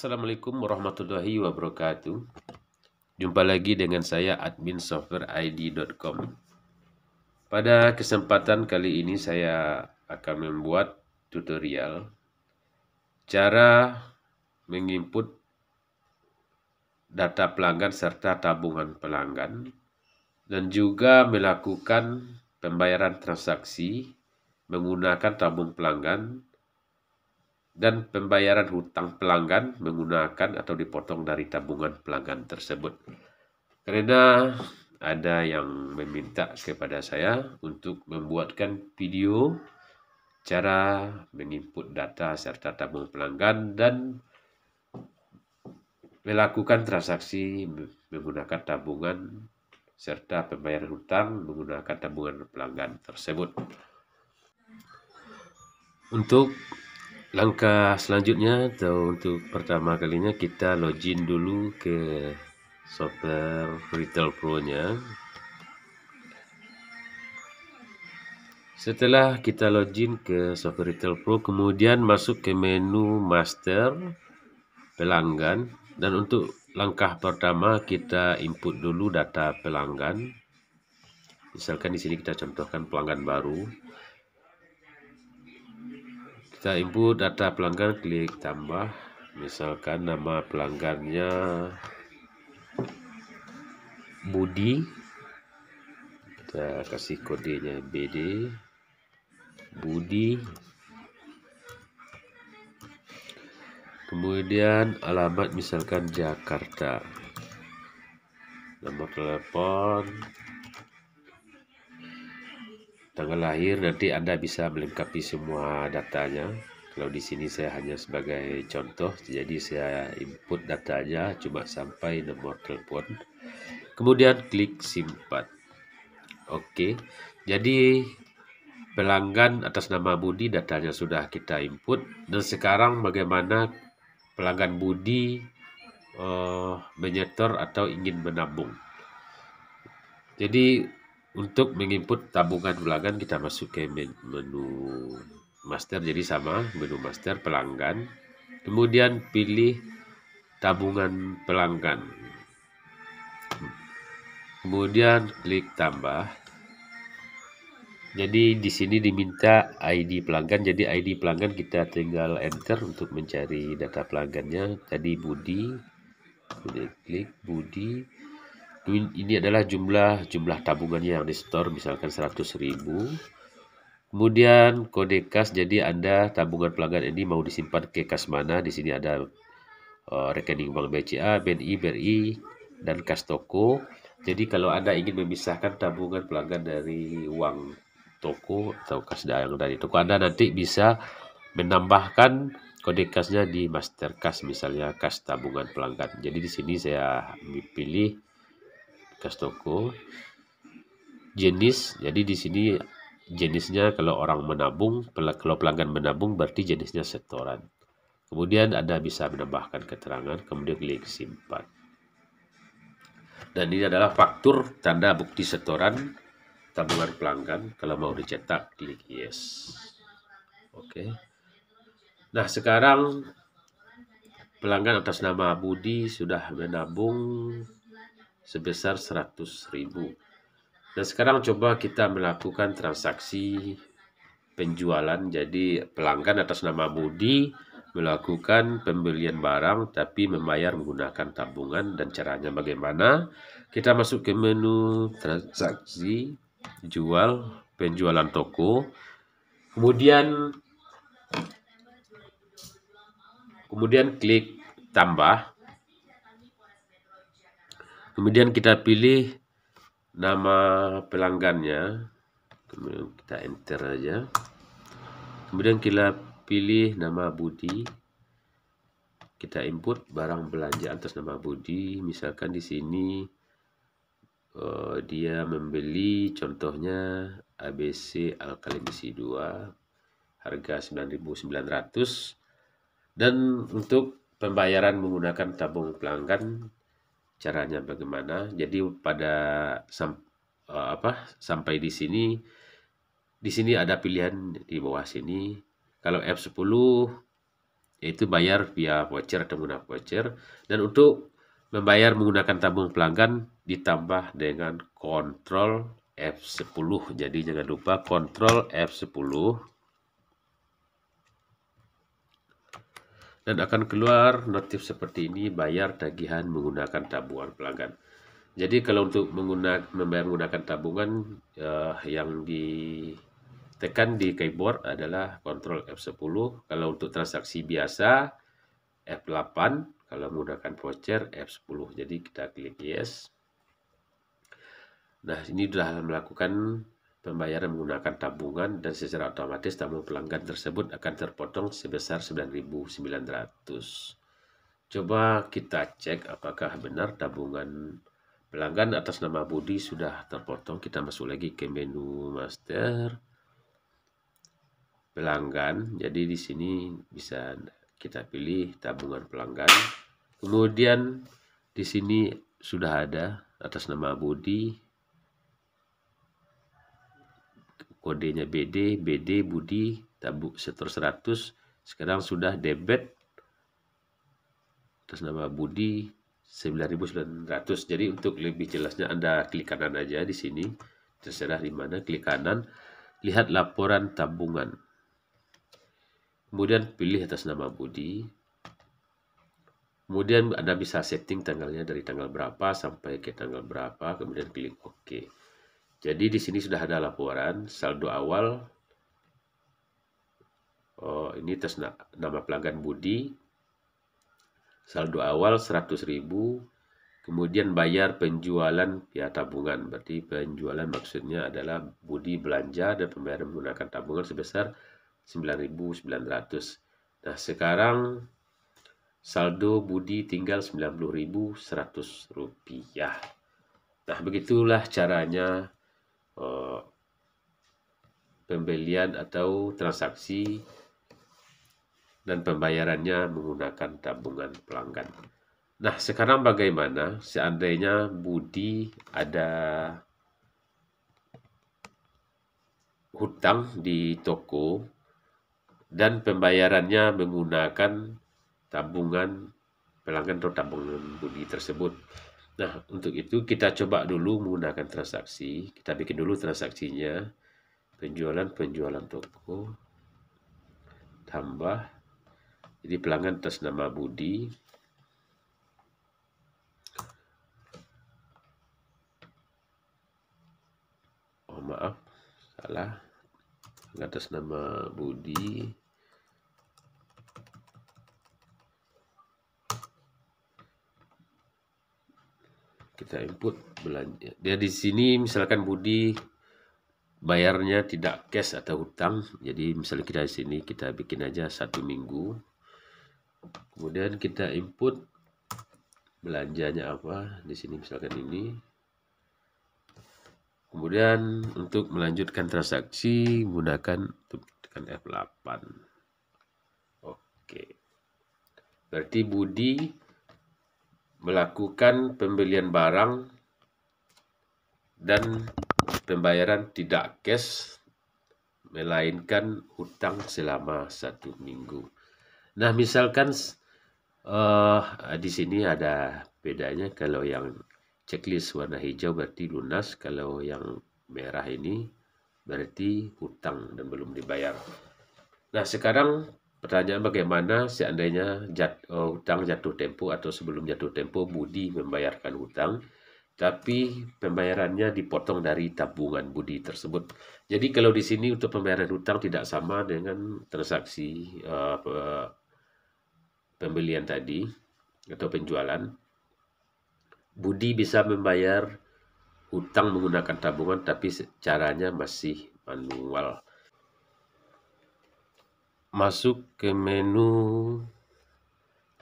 Assalamualaikum warahmatullahi wabarakatuh. Jumpa lagi dengan saya admin softwareid.com. Pada kesempatan kali ini saya akan membuat tutorial cara menginput data pelanggan serta tabungan pelanggan dan juga melakukan pembayaran transaksi menggunakan tabung pelanggan dan pembayaran hutang pelanggan menggunakan atau dipotong dari tabungan pelanggan tersebut. Karena ada yang meminta kepada saya untuk membuatkan video cara menginput data serta tabung pelanggan dan melakukan transaksi menggunakan tabungan serta pembayaran hutang menggunakan tabungan pelanggan tersebut. Untuk langkah selanjutnya atau untuk pertama kalinya kita login dulu ke software Retail Pro nya setelah kita login ke software Retail Pro kemudian masuk ke menu master pelanggan dan untuk langkah pertama kita input dulu data pelanggan misalkan di sini kita contohkan pelanggan baru kita input data pelanggan klik tambah misalkan nama pelanggannya Budi kita kasih kodenya BD Budi kemudian alamat misalkan Jakarta nomor telepon tanggal lahir nanti Anda bisa melengkapi semua datanya. Kalau di sini saya hanya sebagai contoh, jadi saya input datanya cuma sampai nomor telepon. Kemudian klik simpan. Oke. Jadi pelanggan atas nama Budi datanya sudah kita input dan sekarang bagaimana pelanggan Budi uh, menyetor atau ingin menabung. Jadi untuk menginput tabungan pelanggan kita masuk ke menu master jadi sama menu master pelanggan kemudian pilih tabungan pelanggan kemudian klik tambah jadi di sini diminta ID pelanggan jadi ID pelanggan kita tinggal enter untuk mencari data pelanggannya tadi Budi klik Budi ini adalah jumlah jumlah tabungannya yang di store misalkan 100.000 kemudian kode kas jadi Anda tabungan pelanggan ini mau disimpan ke kas mana di sini ada uh, rekening Bank BCA, BNI, BRI dan kas toko jadi kalau Anda ingin memisahkan tabungan pelanggan dari uang toko atau kas yang dari toko Anda nanti bisa menambahkan kode kasnya di master kas misalnya kas tabungan pelanggan jadi di sini saya pilih Kastoko jenis jadi di sini jenisnya kalau orang menabung kalau pelanggan menabung berarti jenisnya setoran kemudian Anda bisa menambahkan keterangan kemudian klik simpan dan ini adalah faktur tanda bukti setoran tabungan pelanggan kalau mau dicetak klik yes oke nah sekarang pelanggan atas nama Budi sudah menabung sebesar 100.000. Dan sekarang coba kita melakukan transaksi penjualan. Jadi pelanggan atas nama Budi melakukan pembelian barang tapi membayar menggunakan tabungan dan caranya bagaimana? Kita masuk ke menu transaksi jual penjualan toko. Kemudian kemudian klik tambah kemudian kita pilih nama pelanggannya kemudian kita enter aja kemudian kita pilih nama Budi kita input barang belanja atas nama Budi misalkan di sini uh, dia membeli contohnya ABC alkalimisi 2 harga 9900 dan untuk pembayaran menggunakan tabung pelanggan caranya bagaimana. Jadi pada sam, uh, apa sampai di sini di sini ada pilihan di bawah sini. Kalau F10 yaitu bayar via voucher atau menggunakan voucher dan untuk membayar menggunakan tabung pelanggan ditambah dengan kontrol F10. Jadi jangan lupa kontrol F10 dan akan keluar notif seperti ini bayar tagihan menggunakan tabungan pelanggan. Jadi kalau untuk menggunakan membayar menggunakan tabungan eh, yang ditekan di keyboard adalah kontrol F10. Kalau untuk transaksi biasa F8, kalau menggunakan voucher F10. Jadi kita klik yes. Nah, ini sudah melakukan Pembayaran menggunakan tabungan dan secara otomatis tabung pelanggan tersebut akan terpotong sebesar 9.900. Coba kita cek apakah benar tabungan pelanggan atas nama Budi sudah terpotong. Kita masuk lagi ke menu master pelanggan. Jadi di sini bisa kita pilih tabungan pelanggan. Kemudian di sini sudah ada atas nama Budi kodenya BD, BD Budi, tabu setor 100, sekarang sudah debit atas nama Budi 9900. Jadi untuk lebih jelasnya Anda klik kanan aja di sini, terserah di mana klik kanan, lihat laporan tabungan. Kemudian pilih atas nama Budi. Kemudian Anda bisa setting tanggalnya dari tanggal berapa sampai ke tanggal berapa, kemudian klik OK. Jadi di sini sudah ada laporan saldo awal. Oh, ini na nama pelanggan Budi. Saldo awal 100.000, kemudian bayar penjualan ya tabungan. Berarti penjualan maksudnya adalah Budi belanja dan pembayaran menggunakan tabungan sebesar 9.900. Nah, sekarang saldo Budi tinggal 90.100 rupiah. Nah, begitulah caranya Eh, pembelian atau transaksi dan pembayarannya menggunakan tabungan pelanggan. Nah, sekarang bagaimana seandainya Budi ada hutang di toko dan pembayarannya menggunakan tabungan pelanggan atau tabungan Budi tersebut. Nah, untuk itu kita coba dulu menggunakan transaksi. Kita bikin dulu transaksinya. Penjualan-penjualan toko. Tambah. Jadi pelanggan atas nama Budi. Oh, maaf. Salah. Atas nama Budi. kita input belanja dia ya, di sini misalkan Budi bayarnya tidak cash atau hutang jadi misalnya kita di sini kita bikin aja satu minggu kemudian kita input belanjanya apa di sini misalkan ini kemudian untuk melanjutkan transaksi gunakan tekan F8 oke berarti Budi melakukan pembelian barang dan pembayaran tidak cash melainkan hutang selama satu minggu. Nah misalkan uh, di sini ada bedanya kalau yang checklist warna hijau berarti lunas kalau yang merah ini berarti hutang dan belum dibayar. Nah sekarang Pertanyaan bagaimana seandainya jat, uh, eh, hutang jatuh tempo atau sebelum jatuh tempo Budi membayarkan hutang, tapi pembayarannya dipotong dari tabungan Budi tersebut. Jadi kalau di sini untuk pembayaran hutang tidak sama dengan transaksi uh, pembelian tadi atau penjualan. Budi bisa membayar hutang menggunakan tabungan, tapi caranya masih manual masuk ke menu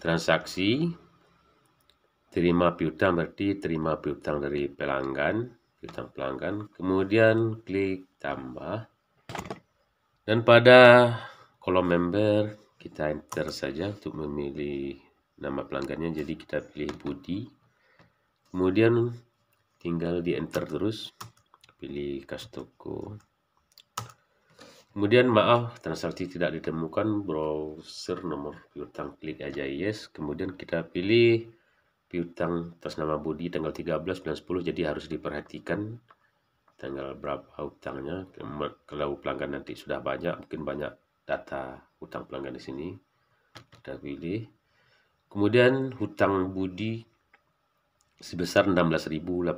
transaksi terima piutang berarti terima piutang dari pelanggan piutang pelanggan kemudian klik tambah dan pada kolom member kita enter saja untuk memilih nama pelanggannya jadi kita pilih Budi kemudian tinggal di enter terus pilih Kastoko Kemudian maaf transaksi tidak ditemukan, browser nomor piutang klik aja yes, kemudian kita pilih piutang atas nama Budi tanggal 13 bulan 10 jadi harus diperhatikan tanggal berapa hutangnya. Kalau pelanggan nanti sudah banyak, mungkin banyak data hutang pelanggan di sini. Kita pilih. Kemudian hutang Budi sebesar 16.830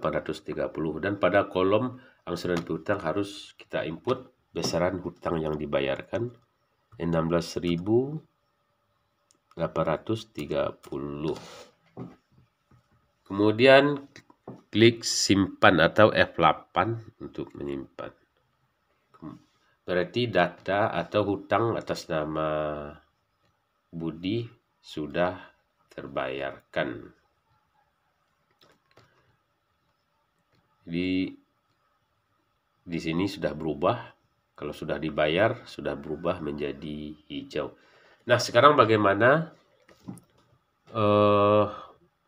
dan pada kolom angsuran piutang harus kita input besaran hutang yang dibayarkan 16.830. Kemudian klik simpan atau F8 untuk menyimpan. Berarti data atau hutang atas nama Budi sudah terbayarkan. Di di sini sudah berubah kalau sudah dibayar, sudah berubah menjadi hijau. Nah, sekarang bagaimana Uh,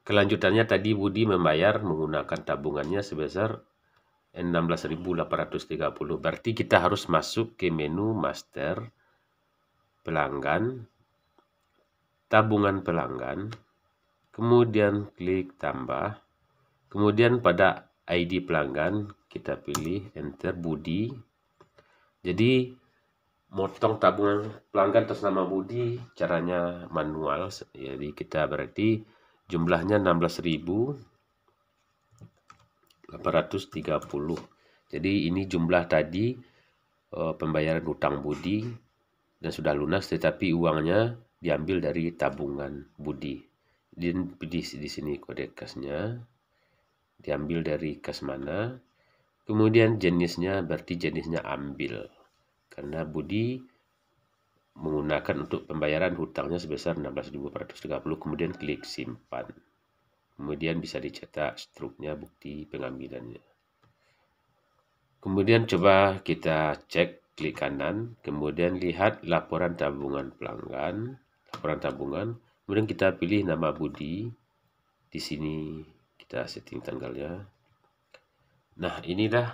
kelanjutannya tadi Budi membayar menggunakan tabungannya sebesar 16.830. Berarti kita harus masuk ke menu master pelanggan, tabungan pelanggan, kemudian klik tambah, kemudian pada ID pelanggan kita pilih enter Budi jadi motong tabungan pelanggan atas nama Budi caranya manual. Jadi kita berarti jumlahnya 16.830. Jadi ini jumlah tadi eh, pembayaran utang Budi dan sudah lunas tetapi uangnya diambil dari tabungan Budi. Di, di, di sini kode kasnya diambil dari kas mana? Kemudian jenisnya berarti jenisnya ambil. Karena Budi menggunakan untuk pembayaran hutangnya sebesar 16.430 kemudian klik simpan. Kemudian bisa dicetak struknya bukti pengambilannya. Kemudian coba kita cek klik kanan, kemudian lihat laporan tabungan pelanggan, laporan tabungan, kemudian kita pilih nama Budi. Di sini kita setting tanggalnya. Nah, inilah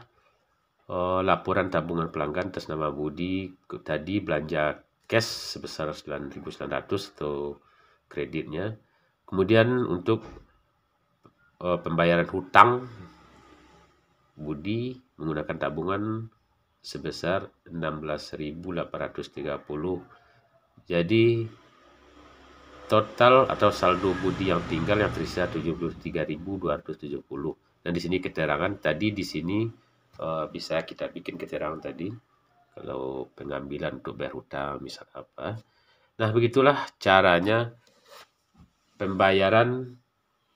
uh, laporan tabungan pelanggan atas nama Budi tadi belanja cash sebesar 9.900 atau kreditnya. Kemudian untuk uh, pembayaran hutang Budi menggunakan tabungan sebesar 16.830. Jadi total atau saldo budi yang tinggal yang tersisa 73.270. Nah, di sini keterangan tadi di sini uh, bisa kita bikin keterangan tadi kalau pengambilan untuk bayar hutang misal apa. Nah, begitulah caranya pembayaran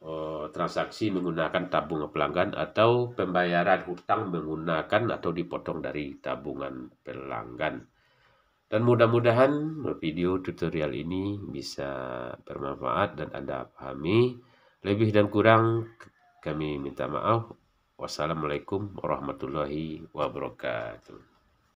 uh, transaksi menggunakan tabungan pelanggan atau pembayaran hutang menggunakan atau dipotong dari tabungan pelanggan. Dan mudah-mudahan video tutorial ini bisa bermanfaat dan Anda pahami lebih dan kurang kami minta maaf. Wassalamualaikum warahmatullahi wabarakatuh.